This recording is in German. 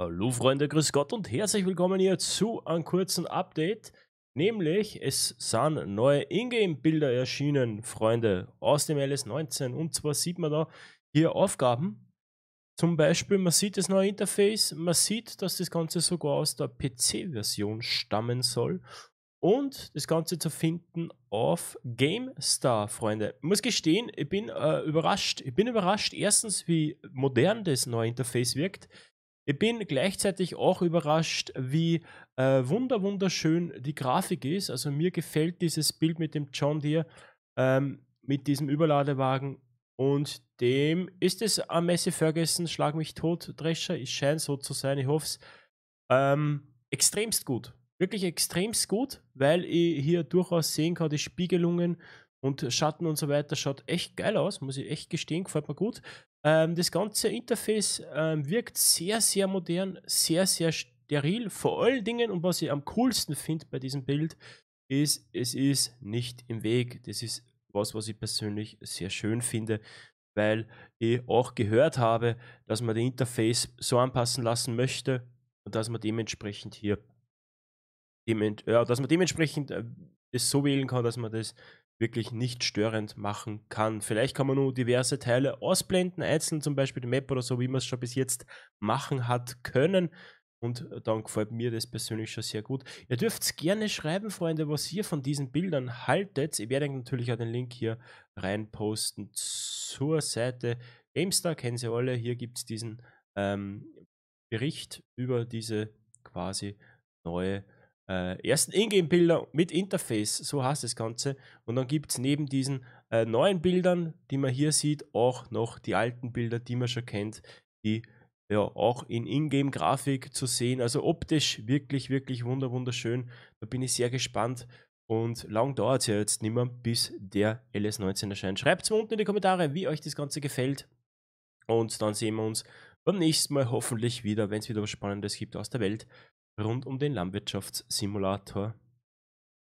Hallo Freunde, grüß Gott und herzlich willkommen hier zu einem kurzen Update. Nämlich, es sind neue Ingame-Bilder erschienen, Freunde, aus dem LS19. Und zwar sieht man da hier Aufgaben. Zum Beispiel, man sieht das neue Interface, man sieht, dass das Ganze sogar aus der PC-Version stammen soll. Und das Ganze zu finden auf GameStar, Freunde. Ich muss gestehen, ich bin äh, überrascht. Ich bin überrascht, erstens, wie modern das neue Interface wirkt. Ich bin gleichzeitig auch überrascht, wie äh, wunder wunderschön die Grafik ist. Also mir gefällt dieses Bild mit dem John Deere, ähm, mit diesem Überladewagen und dem ist es am Messi Ferguson, schlag mich tot, Drescher. Es scheint so zu sein, ich hoffe es. Ähm, extremst gut wirklich extremst gut, weil ich hier durchaus sehen kann, die Spiegelungen und Schatten und so weiter schaut echt geil aus, muss ich echt gestehen, gefällt mir gut. Ähm, das ganze Interface ähm, wirkt sehr, sehr modern, sehr, sehr steril. Vor allen Dingen, und was ich am coolsten finde bei diesem Bild, ist, es ist nicht im Weg. Das ist was, was ich persönlich sehr schön finde, weil ich auch gehört habe, dass man die Interface so anpassen lassen möchte und dass man dementsprechend hier ja, dass man dementsprechend es äh, so wählen kann, dass man das wirklich nicht störend machen kann. Vielleicht kann man nur diverse Teile ausblenden, einzeln zum Beispiel die Map oder so, wie man es schon bis jetzt machen hat können. Und äh, dann gefällt mir das persönlich schon sehr gut. Ihr dürft gerne schreiben, Freunde, was ihr von diesen Bildern haltet. Ich werde natürlich auch den Link hier rein posten zur Seite GameStar, kennen Sie alle. Hier gibt es diesen ähm, Bericht über diese quasi neue äh, ersten Ingame-Bilder mit Interface, so heißt das Ganze. Und dann gibt es neben diesen äh, neuen Bildern, die man hier sieht, auch noch die alten Bilder, die man schon kennt, die ja auch in Ingame-Grafik zu sehen. Also optisch wirklich, wirklich wunderschön. Da bin ich sehr gespannt. Und lang dauert es ja jetzt nicht mehr, bis der LS19 erscheint. Schreibt es mir unten in die Kommentare, wie euch das Ganze gefällt. Und dann sehen wir uns beim nächsten Mal hoffentlich wieder, wenn es wieder was Spannendes gibt aus der Welt rund um den Landwirtschaftssimulator